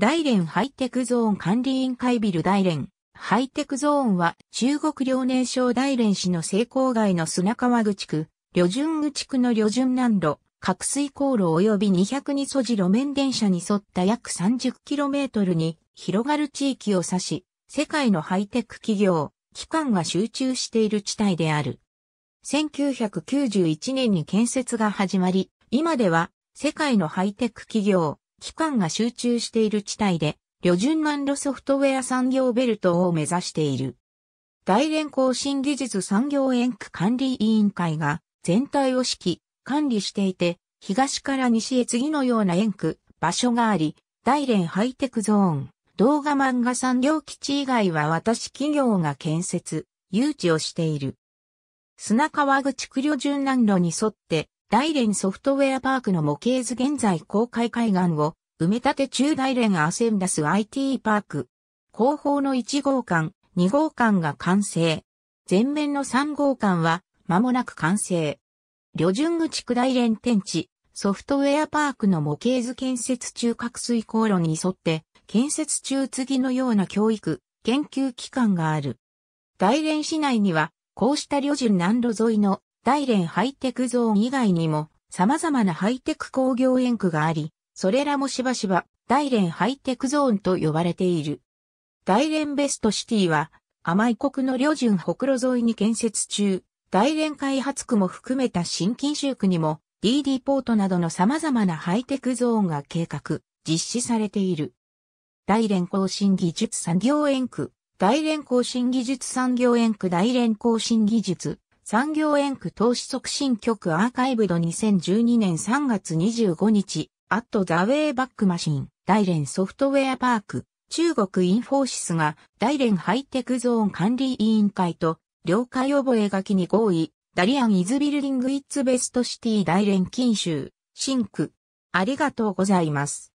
大連ハイテクゾーン管理委員会ビル大連。ハイテクゾーンは中国遼寧省大連市の成功街の砂川口区、旅順口区の旅順南路、各水航路及び202素地路面電車に沿った約 30km に広がる地域を指し、世界のハイテク企業、機関が集中している地帯である。1991年に建設が始まり、今では世界のハイテク企業、機関が集中している地帯で、旅順南路ソフトウェア産業ベルトを目指している。大連更新技術産業園区管理委員会が全体を指揮、管理していて、東から西へ次のような園区、場所があり、大連ハイテクゾーン、動画漫画産業基地以外は私企業が建設、誘致をしている。砂川口区旅順南路に沿って、大連ソフトウェアパークの模型図現在公開海岸を埋め立て中大連アセンダス IT パーク。後方の1号館、2号館が完成。前面の3号館は間もなく完成。旅順口区大連天地、ソフトウェアパークの模型図建設中各水航路に沿って建設中次のような教育、研究機関がある。大連市内にはこうした旅順南路沿いの大連ハイテクゾーン以外にも様々なハイテク工業園区があり、それらもしばしば大連ハイテクゾーンと呼ばれている。大連ベストシティは、甘い国の旅順北路沿いに建設中、大連開発区も含めた新近州区にも DD ポートなどの様々なハイテクゾーンが計画、実施されている。大連更新技術産業園区、大連更新技術産業園区大連更新技術産業園区投資促進局アーカイブド2012年3月25日、アットザウェイバックマシン、大連ソフトウェアパーク、中国インフォーシスが大連ハイテクゾーン管理委員会と、了解覚え書に合意、ダリアンイズビルディングイッツベストシティ大連禁州、シンク。ありがとうございます。